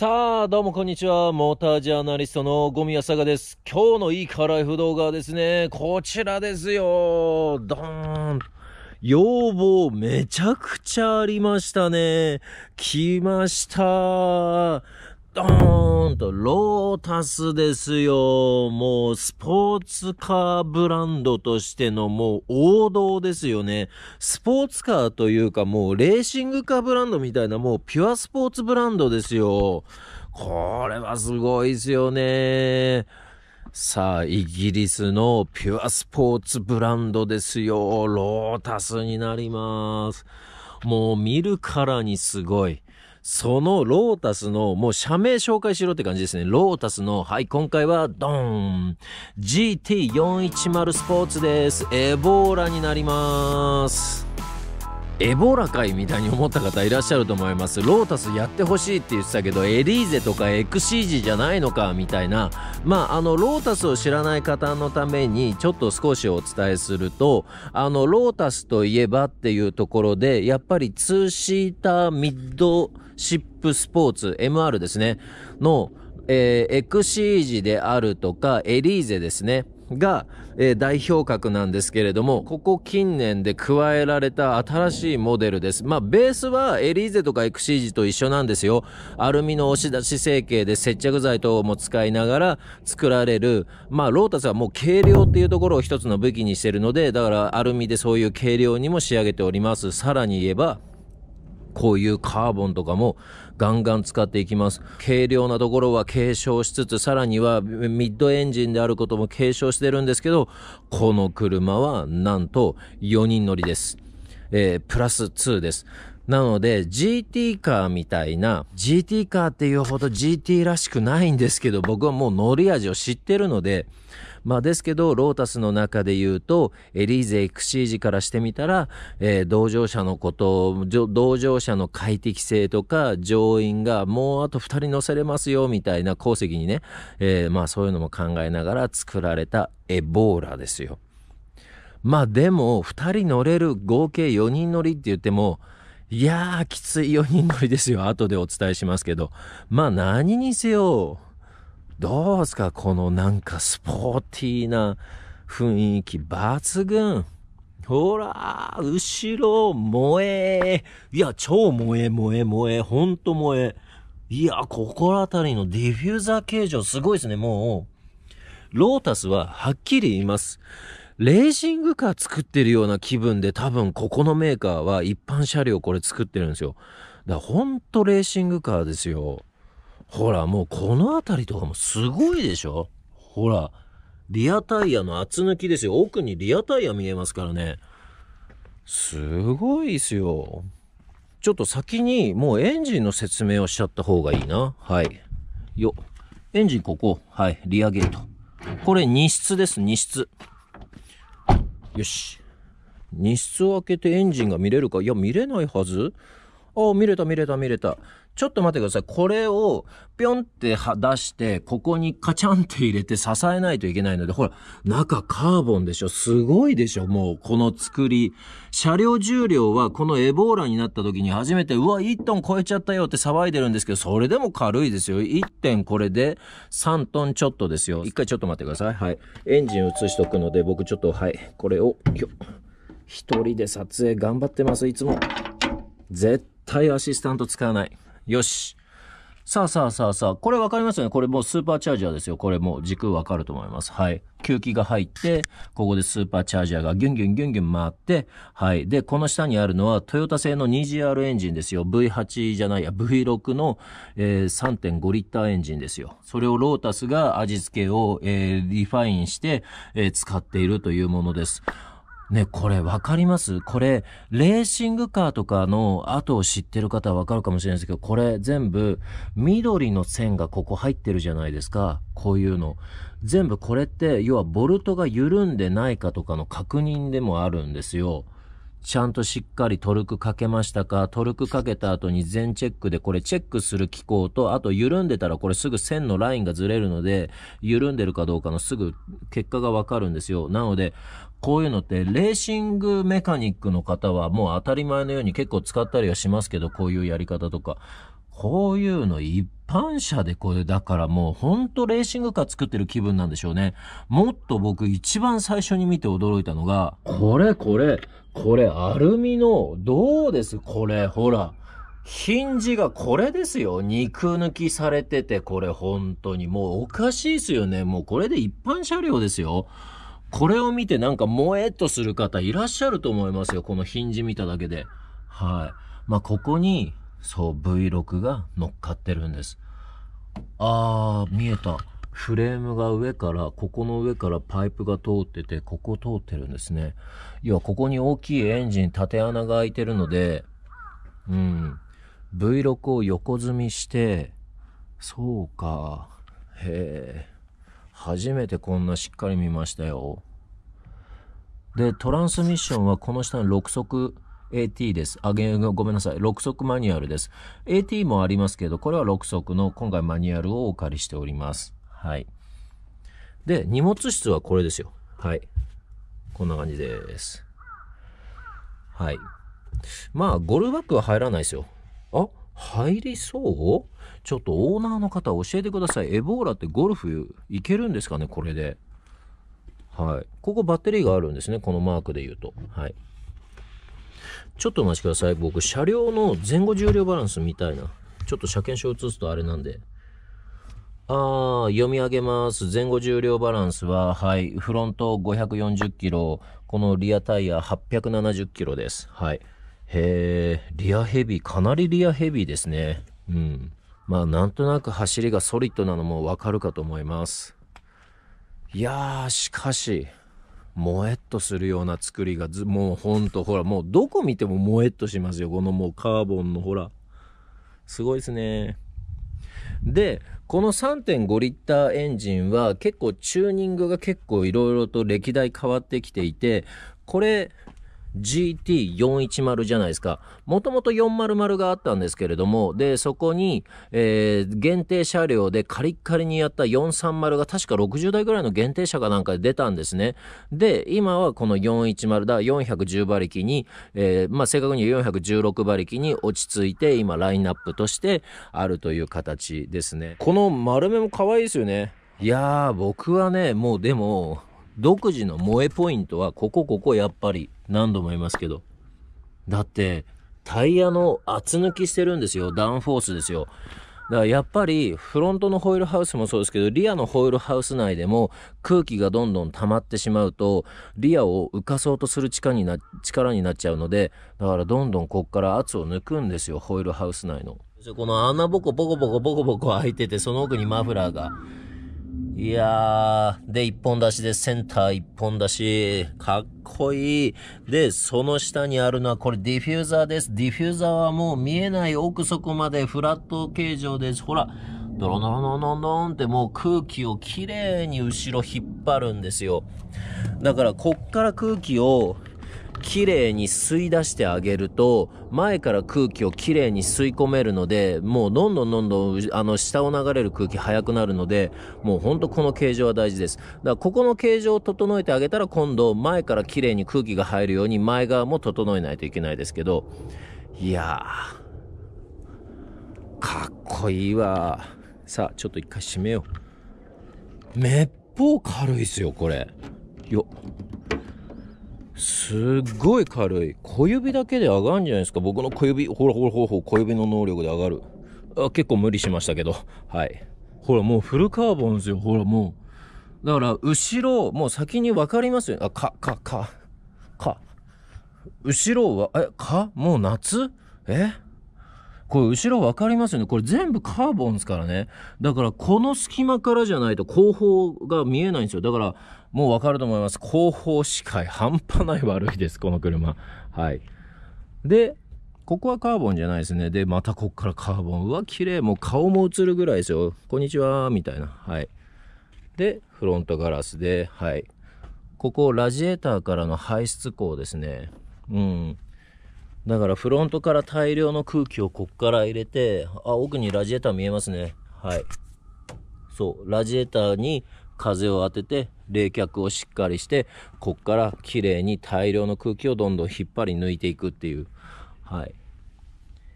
さあ、どうもこんにちは。モータージャーナリストのゴミヤサガです。今日のいいカーライフ動画はですね、こちらですよ。ドーン。要望めちゃくちゃありましたね。来ました。ドーンとロータスですよ。もうスポーツカーブランドとしてのもう王道ですよね。スポーツカーというかもうレーシングカーブランドみたいなもうピュアスポーツブランドですよ。これはすごいですよね。さあ、イギリスのピュアスポーツブランドですよ。ロータスになります。もう見るからにすごい。そのロータスの、もう社名紹介しろって感じですね。ロータスの、はい、今回は、ドン !GT410 スポーツです。エボーラになります。エボラ界みたいに思った方いらっしゃると思いますロータスやってほしいって言ってたけどエリーゼとかエクシージじゃないのかみたいなまああのロータスを知らない方のためにちょっと少しお伝えするとあのロータスといえばっていうところでやっぱりツーシーターミッドシップスポーツ MR ですねの、えー、エクシージであるとかエリーゼですねがえー、代表格なんですけれども、ここ近年で加えられた新しいモデルです。まあ、ベースはエリーゼとかエクシージと一緒なんですよ。アルミの押し出し成形で接着剤等も使いながら作られる。まあ、ロータスはもう軽量っていうところを一つの武器にしてるので、だからアルミでそういう軽量にも仕上げております。さらに言えば、こういうカーボンとかもガンガン使っていきます。軽量なところは継承しつつ、さらにはミッドエンジンであることも継承してるんですけど、この車はなんと4人乗りです。えー、プラス2です。なので GT カーみたいな GT カーっていうほど GT らしくないんですけど僕はもう乗り味を知ってるのでまあですけど、ロータスの中で言うと、エリーゼ・エクシージからしてみたら、えー、同乗者のこと、同乗者の快適性とか、乗員がもうあと2人乗せれますよ、みたいな鉱石にね、えー、まあそういうのも考えながら作られたエボーラですよ。まあでも、2人乗れる合計4人乗りって言っても、いやー、きつい4人乗りですよ。後でお伝えしますけど。まあ何にせよ、どうすかこのなんかスポーティーな雰囲気抜群。ほら、後ろ、萌え。いや、超萌え、萌え、萌え。ほんと萌え。いや、心当たりのディフューザー形状すごいですね、もう。ロータスははっきり言います。レーシングカー作ってるような気分で多分ここのメーカーは一般車両これ作ってるんですよ。だからほんとレーシングカーですよ。ほら、もうこの辺りとかもすごいでしょほら、リアタイヤの厚抜きですよ。奥にリアタイヤ見えますからね。すごいですよ。ちょっと先にもうエンジンの説明をしちゃった方がいいな。はい。よ。エンジンここ。はい。リアゲート。これ2室です、2室。よし。2室を開けてエンジンが見れるかいや、見れないはずああ、見れた見れた見れた。ちょっと待ってください。これを、ぴょんって出して、ここにカチャンって入れて支えないといけないので、ほら、中カーボンでしょすごいでしょもう、この作り。車両重量は、このエボーラになった時に初めて、うわ、1トン超えちゃったよって騒いでるんですけど、それでも軽いですよ。1点これで3トンちょっとですよ。一回ちょっと待ってください。はい。エンジン移しとくので、僕ちょっと、はい、これを、今一人で撮影頑張ってます、いつも。絶対アシスタント使わない。よし。さあさあさあさあ、これわかりますよねこれもうスーパーチャージャーですよ。これもう軸わかると思います。はい。吸気が入って、ここでスーパーチャージャーがギュンギュンギュンギュン回って、はい。で、この下にあるのはトヨタ製の 2GR エンジンですよ。V8 じゃないや、V6 の、えー、3.5リッターエンジンですよ。それをロータスが味付けを、えー、リファインして、えー、使っているというものです。ね、これわかりますこれ、レーシングカーとかの後を知ってる方はわかるかもしれないですけど、これ全部緑の線がここ入ってるじゃないですか。こういうの。全部これって、要はボルトが緩んでないかとかの確認でもあるんですよ。ちゃんとしっかりトルクかけましたかトルクかけた後に全チェックでこれチェックする機構と、あと緩んでたらこれすぐ線のラインがずれるので、緩んでるかどうかのすぐ結果がわかるんですよ。なので、こういうのって、レーシングメカニックの方はもう当たり前のように結構使ったりはしますけど、こういうやり方とか。こういうの一般車でこれだからもうほんとレーシングカー作ってる気分なんでしょうね。もっと僕一番最初に見て驚いたのが、これこれ、これアルミの、どうですこれ、ほら。ヒンジがこれですよ。肉抜きされてて、これ本当に。もうおかしいですよね。もうこれで一般車両ですよ。これを見てなんか萌えっとする方いらっしゃると思いますよ。このヒンジ見ただけで。はい。まあ、ここに、そう、V6 が乗っかってるんです。あー、見えた。フレームが上から、ここの上からパイプが通ってて、ここ通ってるんですね。要は、ここに大きいエンジン、縦穴が開いてるので、うん。V6 を横積みして、そうか。へえ。初めてこんなしっかり見ましたよ。で、トランスミッションはこの下の6足 AT です。あげ、ごめんなさい。6足マニュアルです。AT もありますけど、これは6足の今回マニュアルをお借りしております。はい。で、荷物室はこれですよ。はい。こんな感じです。はい。まあ、ゴルバックは入らないですよ。あ入りそうちょっとオーナーの方教えてください。エボーラってゴルフいけるんですかねこれで。はい。ここバッテリーがあるんですね。このマークで言うと。はい。ちょっとお待ちください。僕、車両の前後重量バランスみたいな。ちょっと車検証移すとあれなんで。あー、読み上げます。前後重量バランスは、はい。フロント540キロ、このリアタイヤ870キロです。はい。へえ、リアヘビー、かなりリアヘビーですね。うん。まあ、なんとなく走りがソリッドなのもわかるかと思います。いやー、しかし、もえっとするような作りがず、もうほんと、ほら、もうどこ見てももえっとしますよ。このもうカーボンのほら。すごいですね。で、この3.5リッターエンジンは結構チューニングが結構いろいろと歴代変わってきていて、これ、GT410 じゃないですか。もともと400があったんですけれども、で、そこに、えー、限定車両でカリッカリにやった430が確か60台ぐらいの限定車かなんかで出たんですね。で、今はこの410だ、410馬力に、えー、まあ、正確に416馬力に落ち着いて、今ラインナップとしてあるという形ですね。この丸目も可愛いですよね。いやー、僕はね、もうでも、独自の萌えポイントは、ここここやっぱり、何度も言いますけど。だって、タイヤの厚抜きしてるんですよ。ダウンフォースですよ。だからやっぱりフロントのホイールハウスもそうですけど、リアのホイールハウス内でも空気がどんどん溜まってしまうと、リアを浮かそうとする力にな力になっちゃうので、だからどんどんこっから圧を抜くんですよ、ホイールハウス内の。この穴ボコボコボコボコ開いてて、その奥にマフラーが。いやー、で、一本出しで、センター一本出し、かっこいい。で、その下にあるのは、これディフューザーです。ディフューザーはもう見えない奥底までフラット形状です。ほら、ドロドロドロドロンってもう空気をきれいに後ろ引っ張るんですよ。だから、こっから空気をきれいに吸い出してあげると、前から空気をきれいに吸い込めるので、もうどんどんどんどん、あの、下を流れる空気速くなるので、もうほんとこの形状は大事です。だからここの形状を整えてあげたら今度前からきれいに空気が入るように前側も整えないといけないですけど、いやー、かっこいいわ。さあ、ちょっと一回閉めよう。めっぽう軽いっすよ、これ。よっ。すっごい軽い。小指だけで上がるんじゃないですか。僕の小指、ほらほらほらほら、小指の能力で上がる。あ結構無理しましたけど。はい。ほらもうフルカーボンですよ。ほらもう。だから、後ろ、もう先に分かりますよ。あ、か、か、か、か。後ろは、え、かもう夏えこれ後ろ分かりますよね。これ全部カーボンですからね。だからこの隙間からじゃないと後方が見えないんですよ。だからもう分かると思います。後方視界半端ない悪いです、この車。はい。で、ここはカーボンじゃないですね。で、またここからカーボン。うわ、綺麗。もう顔も映るぐらいですよ。こんにちは、みたいな。はい。で、フロントガラスで、はい。ここ、ラジエーターからの排出口ですね。うん。だからフロントから大量の空気をこっから入れて、あ、奥にラジエーター見えますね。はい。そう、ラジエーターに風を当てて、冷却をしっかりして、こっから綺麗に大量の空気をどんどん引っ張り抜いていくっていう。はい。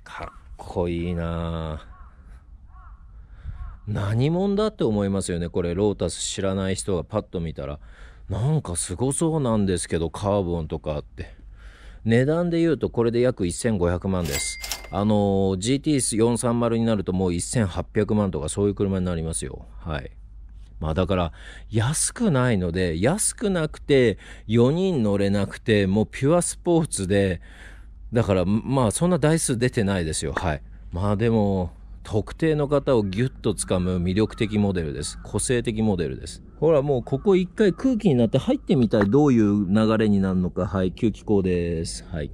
かっこいいな何者だって思いますよね。これ、ロータス知らない人がパッと見たら。なんかすごそうなんですけど、カーボンとかって。値段で言うとこれで約1500万です。あの GT430 になるともう1800万とかそういう車になりますよ。はい。まあだから、安くないので、安くなくて、4人乗れなくて、もうピュアスポーツで、だから、まあそんな台数出てないですよ。はい。まあでも、特定の方をギュッとつかむ魅力的モデルです。個性的モデルです。ほらもうここ一回空気になって入ってみたい。どういう流れになるのか。はい、吸気口です。はい。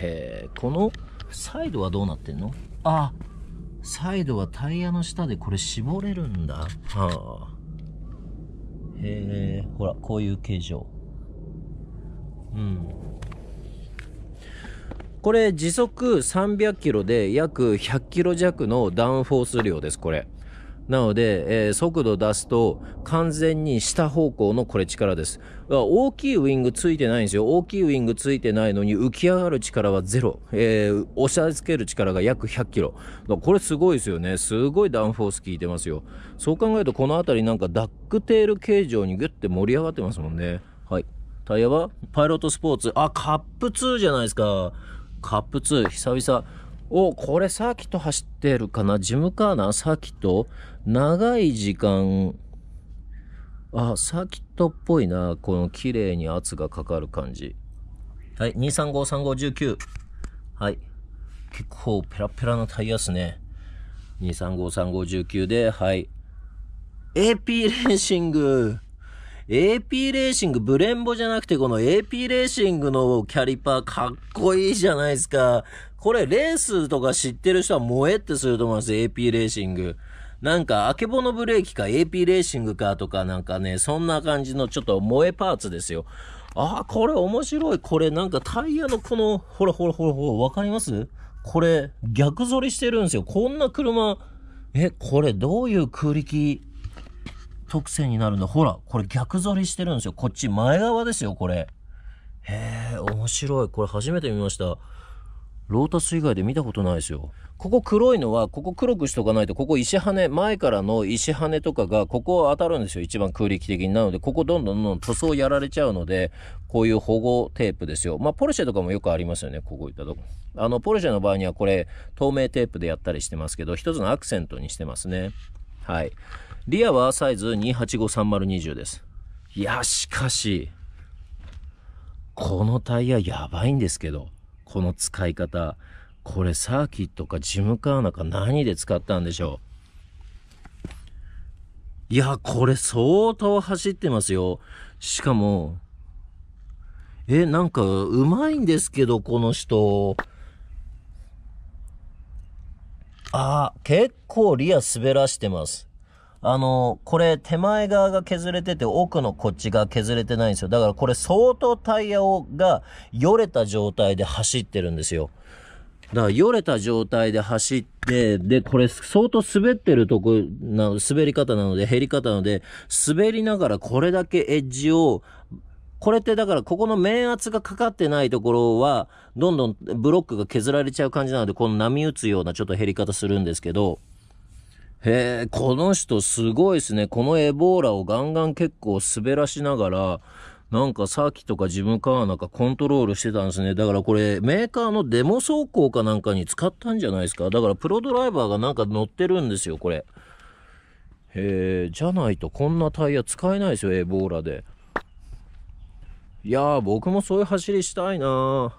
へえ、このサイドはどうなってんのあ、サイドはタイヤの下でこれ絞れるんだ。はあ。へえ、ほら、こういう形状。うん。これ時速300キロで約100キロ弱のダウンフォース量です、これ。なので、えー、速度出すと完全に下方向のこれ力です。大きいウィングついてないんですよ。大きいウィングついてないのに浮き上がる力はゼロ。えー、押し付ける力が約100キロ。これすごいですよね。すごいダウンフォース効いてますよ。そう考えるとこの辺りなんかダックテール形状にギュッて盛り上がってますもんね。はい。タイヤはパイロットスポーツ。あ、カップ2じゃないですか。カップ2、久々。お、これサーキット走ってるかなジムカーナサーキット長い時間、あ、サーキットっぽいな。この綺麗に圧がかかる感じ。はい、2353519。はい。結構ペラペラなタイヤっすね。2353519で、はい。AP レーシング AP レーシング、ブレンボじゃなくてこの AP レーシングのキャリパーかっこいいじゃないですか。これレースとか知ってる人は萌えってすると思います。AP レーシング。なんか、あけぼのブレーキか AP レーシングかとかなんかね、そんな感じのちょっと萌えパーツですよ。ああ、これ面白い。これなんかタイヤのこの、ほらほらほらほら、わかりますこれ、逆反りしてるんですよ。こんな車、え、これどういう空力特性になるんだ。ほら、これ逆反りしてるんですよ。こっち前側ですよ、これ。へえ、面白い。これ初めて見ました。ロータス以外で見たことないですよ。ここ黒いのは、ここ黒くしとかないと、ここ石羽、前からの石羽ねとかが、ここは当たるんですよ。一番空力的に。なので、ここどんどんどんどん塗装やられちゃうので、こういう保護テープですよ。まあ、ポルシェとかもよくありますよね。ここいったとこ。あの、ポルシェの場合にはこれ、透明テープでやったりしてますけど、一つのアクセントにしてますね。はい。リアはサイズ2853020です。いや、しかし、このタイヤやばいんですけど、この使い方。これサーキットかジムカーナか何で使ったんでしょう。いや、これ相当走ってますよ。しかも、え、なんかうまいんですけど、この人。あ、結構リア滑らしてます。あの、これ手前側が削れてて奥のこっちが削れてないんですよ。だからこれ相当タイヤをがよれた状態で走ってるんですよ。だから、よれた状態で走って、で、これ相当滑ってるとこな、滑り方なので、減り方なので、滑りながらこれだけエッジを、これってだからここの面圧がかかってないところは、どんどんブロックが削られちゃう感じなので、この波打つようなちょっと減り方するんですけど、へえ、この人すごいですね。このエボーラをガンガン結構滑らしながら、なんかさっきとかジムカーなんかコントロールしてたんですね。だからこれメーカーのデモ走行かなんかに使ったんじゃないですか。だからプロドライバーがなんか乗ってるんですよ、これ。へえじゃないとこんなタイヤ使えないですよ、エボーラで。いやー、僕もそういう走りしたいな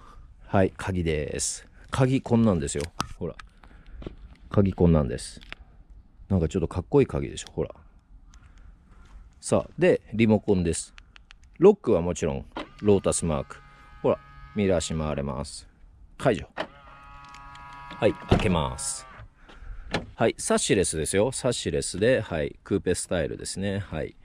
はい、鍵です。鍵こんなんですよ。ほら。鍵こんなんです。なんかちょっとかっこいい鍵でしょ、ほら。さあ、で、リモコンです。ロックはもちろん、ロータスマーク。ほら、ミラーしまれます。解除。はい、開けます。はい、サッシレスですよ。サッシレスで、はい、クーペスタイルですね。はい。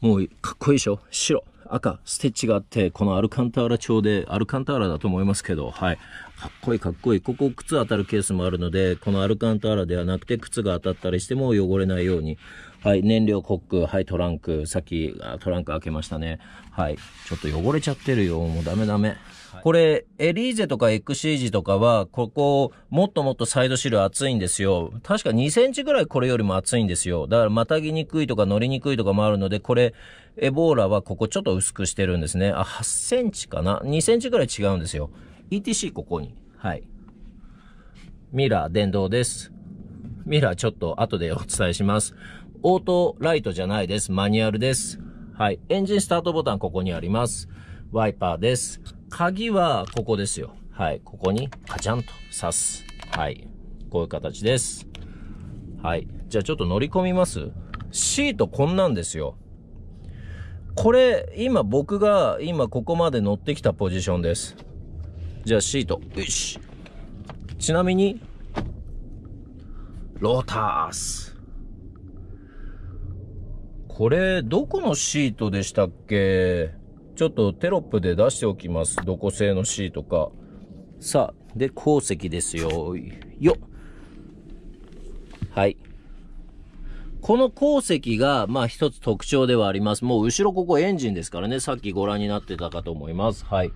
もう、かっこいいでしょ白。赤、ステッチがあって、このアルカンターラ調で、アルカンターラだと思いますけど、はい。かっこいいかっこいい。ここ靴当たるケースもあるので、このアルカンターラではなくて靴が当たったりしても汚れないように。はい、燃料コック、はい、トランク、さっきトランク開けましたね。はい、ちょっと汚れちゃってるよ。もうダメダメ。これ、エリーゼとか XCG とかは、ここ、もっともっとサイドシル厚いんですよ。確か2センチぐらいこれよりも厚いんですよ。だから、またぎにくいとか乗りにくいとかもあるので、これ、エボーラはここちょっと薄くしてるんですね。あ、8センチかな ?2 センチぐらい違うんですよ。ETC ここに。はい。ミラー電動です。ミラーちょっと後でお伝えします。オートライトじゃないです。マニュアルです。はい。エンジンスタートボタンここにあります。ワイパーです。鍵はここですよ。はい。ここにカチャンと刺す。はい。こういう形です。はい。じゃあちょっと乗り込みます。シートこんなんですよ。これ、今僕が今ここまで乗ってきたポジションです。じゃあシート。よし。ちなみに、ロータース。これ、どこのシートでしたっけちょっとテロップで出しておきます。どこ製のシートか。さあ、で、鉱石ですよ。よはい。この鉱石が、まあ一つ特徴ではあります。もう後ろここエンジンですからね、さっきご覧になってたかと思います。はい。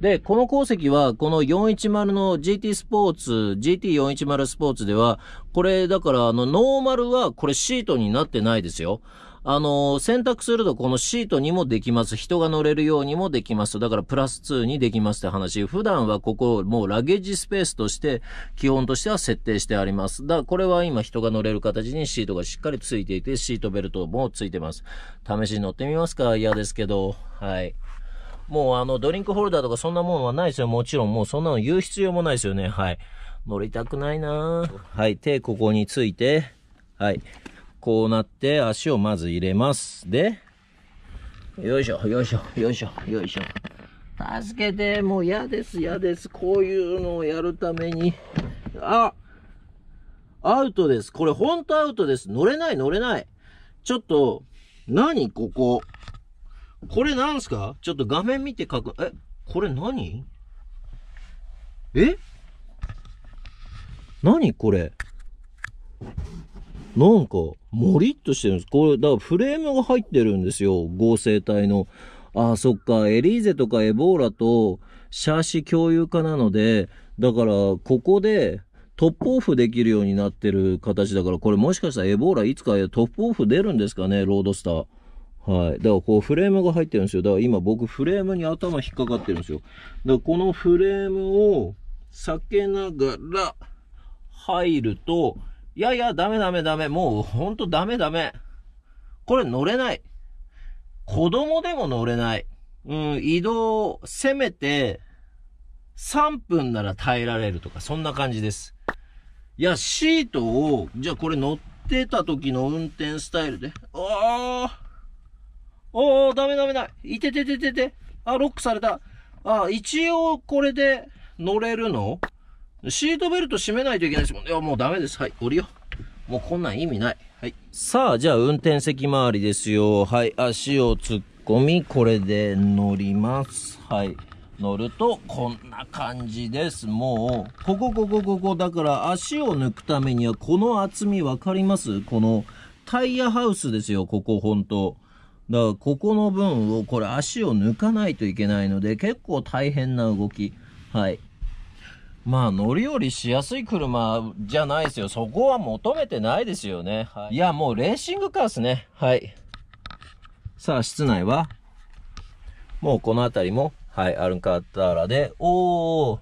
で、この鉱石は、この410の GT スポーツ、GT410 スポーツでは、これ、だから、あの、ノーマルは、これシートになってないですよ。あの、選択するとこのシートにもできます。人が乗れるようにもできます。だからプラス2にできますって話。普段はここ、もうラゲージスペースとして、基本としては設定してあります。だからこれは今人が乗れる形にシートがしっかりついていて、シートベルトもついてます。試しに乗ってみますか嫌ですけど。はい。もうあの、ドリンクホルダーとかそんなもんはないですよ。もちろん、もうそんなの言う必要もないですよね。はい。乗りたくないなはい。手ここについて、はい。こうなって足をまず入れます。で、よいしょ、よいしょ、よいしょ、よいしょ。助けて、もう嫌です、嫌です。こういうのをやるために。あアウトです。これほんとアウトです。乗れない、乗れない。ちょっと、何ここ。これなんすかちょっと画面見て書く。えこれ何え何これなんか、もりっとしてるんです。これ、だからフレームが入ってるんですよ。合成体の。ああ、そっか。エリーゼとかエボーラと、シャーシ共有化なので、だから、ここで、トップオフできるようになってる形だから、これもしかしたらエボーラいつかトップオフ出るんですかね、ロードスター。はい。だからこうフレームが入ってるんですよ。だから今僕フレームに頭引っかかってるんですよ。だからこのフレームを避けながら入ると、いやいや、ダメダメダメ。もうほんとダメダメ。これ乗れない。子供でも乗れない。うん、移動、せめて、3分なら耐えられるとか、そんな感じです。いや、シートを、じゃあこれ乗ってた時の運転スタイルで、ああおー、ダメダメだ。いててててて。あ、ロックされた。あ、一応これで乗れるのシートベルト締めないといけないですもんね。もうダメです。はい、降りよう。もうこんなん意味ない。はい。さあ、じゃあ運転席周りですよ。はい、足を突っ込み、これで乗ります。はい。乗ると、こんな感じです。もう、ここ、ここ、ここ、だから足を抜くためには、この厚みわかりますこの、タイヤハウスですよ、ここ、本当だから、ここの分を、これ足を抜かないといけないので、結構大変な動き。はい。まあ、乗り降りしやすい車じゃないですよ。そこは求めてないですよね。はい、いや、もうレーシングカーですね。はい。さあ、室内は、もうこの辺りも、はい、アルカタラで、おー、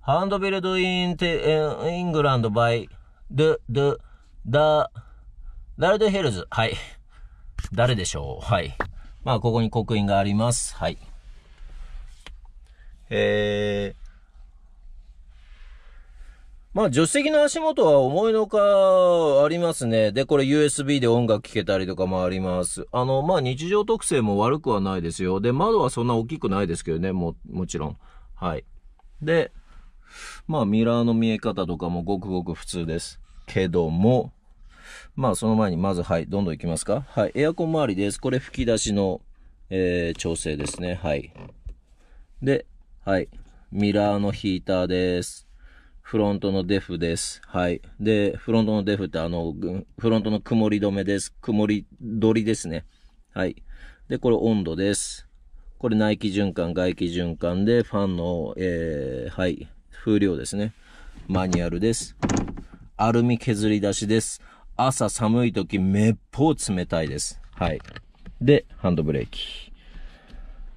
ハンドビルドインテ、イングランドバイ、ド、ド、ダ、ダルデヘルズ。はい。誰でしょうはい。まあ、ここに刻印があります。はい。えー、まあ、助手席の足元は思いのかありますね。で、これ USB で音楽聴けたりとかもあります。あの、まあ、日常特性も悪くはないですよ。で、窓はそんな大きくないですけどね、も、もちろん。はい。で、まあ、ミラーの見え方とかもごくごく普通です。けども、まあ、その前にまず、はい、どんどん行きますか。はい、エアコン周りです。これ吹き出しの、えー、調整ですね。はい。で、はい、ミラーのヒーターです。フロントのデフです。はい。で、フロントのデフってあの、フロントの曇り止めです。曇り取りですね。はい。で、これ温度です。これ内気循環、外気循環で、ファンの、えー、はい、風量ですね。マニュアルです。アルミ削り出しです。朝寒い時、めっぽう冷たいです。はい。で、ハンドブレーキ。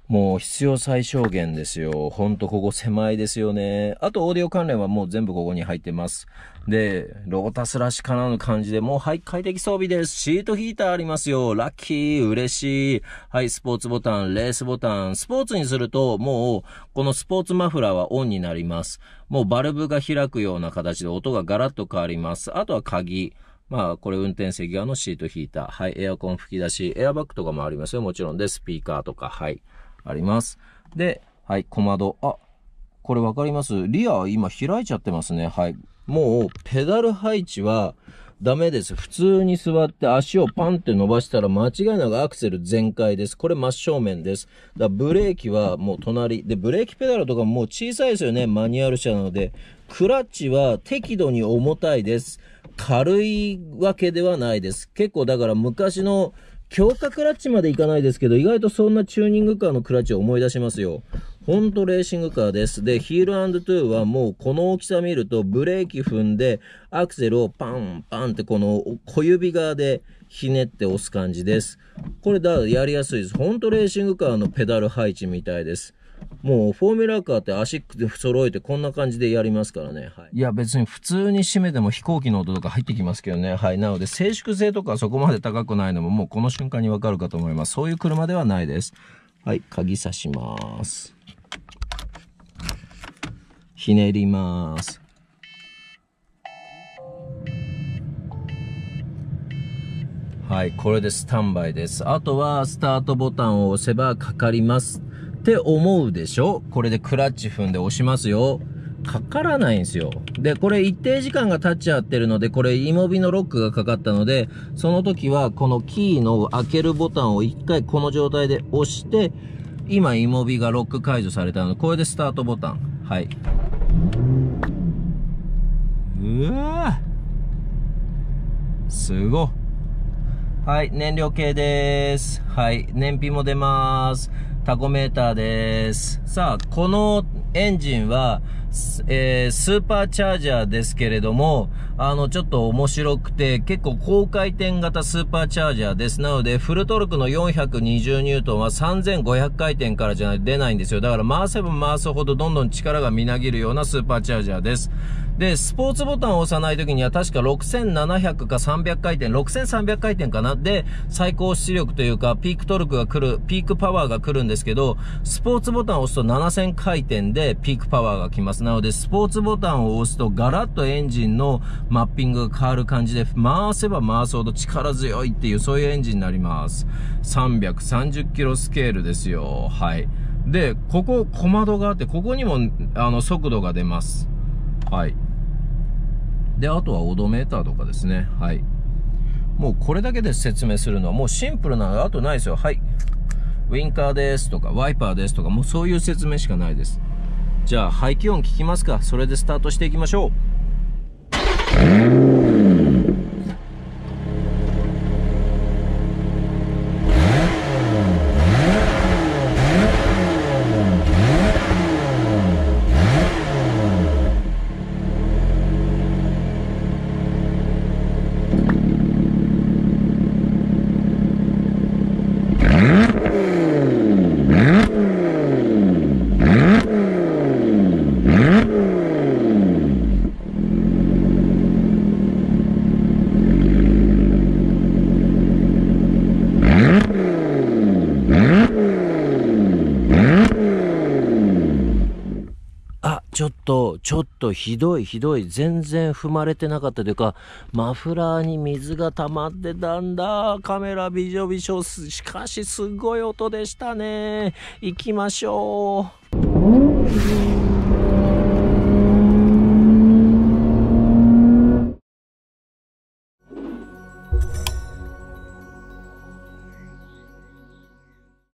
もう必要最小限ですよ。ほんとここ狭いですよね。あとオーディオ関連はもう全部ここに入ってます。で、ロータスらしからぬ感じでもうはい、快適装備です。シートヒーターありますよ。ラッキー、嬉しい。はい、スポーツボタン、レースボタン。スポーツにするともうこのスポーツマフラーはオンになります。もうバルブが開くような形で音がガラッと変わります。あとは鍵。まあ、これ運転席側のシートヒーター。はい、エアコン吹き出し、エアバッグとかもありますよ。もちろんで、スピーカーとか、はい。あります。で、はい、小窓。あ、これわかりますリア今開いちゃってますね。はい。もう、ペダル配置は、ダメです。普通に座って足をパンって伸ばしたら間違いなくアクセル全開です。これ真正面です。だブレーキはもう隣。で、ブレーキペダルとかもう小さいですよね。マニュアル車なので。クラッチは適度に重たいです。軽いわけではないです。結構だから昔の強化クラッチまでいかないですけど、意外とそんなチューニングカーのクラッチを思い出しますよ。ほんとレーシングカーです。で、ヒールトゥーはもうこの大きさ見ると、ブレーキ踏んで、アクセルをパンパンってこの小指側でひねって押す感じです。これだ、やりやすいです。ほんとレーシングカーのペダル配置みたいです。もうフォーミュラーカーってアシックで揃えてこんな感じでやりますからね。はい、いや別に普通に閉めても飛行機の音とか入ってきますけどね。はい。なので静粛性とかそこまで高くないのももうこの瞬間にわかるかと思います。そういう車ではないです。はい。鍵差します。ひねります。はい、これでスタンバイです。あとは、スタートボタンを押せばかかります。って思うでしょこれでクラッチ踏んで押しますよ。かからないんですよ。で、これ一定時間が経っちゃってるので、これ芋火のロックがかかったので、その時はこのキーの開けるボタンを一回この状態で押して、今芋火がロック解除されたので、これでスタートボタン。はい。うわすごはい、燃料系です。はい、燃費も出ます。タコメーターです。さあ、このエンジンは、えー、スーパーチャージャーですけれども、あの、ちょっと面白くて、結構高回転型スーパーチャージャーです。なので、フルトルクの420ニュートンは3500回転からじゃない出ないんですよ。だから回せば回すほどどんどん力がみなぎるようなスーパーチャージャーです。で、スポーツボタンを押さない時には確か6700か300回転、6300回転かなで、最高出力というか、ピークトルクが来る、ピークパワーが来るんですけど、スポーツボタンを押すと7000回転でピークパワーが来ます。なので、スポーツボタンを押すとガラッとエンジンのマッピングが変わる感じで、回せば回すほど力強いっていう、そういうエンジンになります。330キロスケールですよ。はい。で、ここ小窓があって、ここにも、あの、速度が出ます。はい。で、あとはオドメーターとかですね。はい。もうこれだけで説明するのはもうシンプルなのあとないですよ。はい。ウィンカーですとか、ワイパーですとか、もうそういう説明しかないです。じゃあ、排気音聞きますか。それでスタートしていきましょう。とひどいひどい、全然踏まれてなかったというか、マフラーに水が溜まってたんだ。カメラびしょびしょ、しかしすごい音でしたね。行きましょう。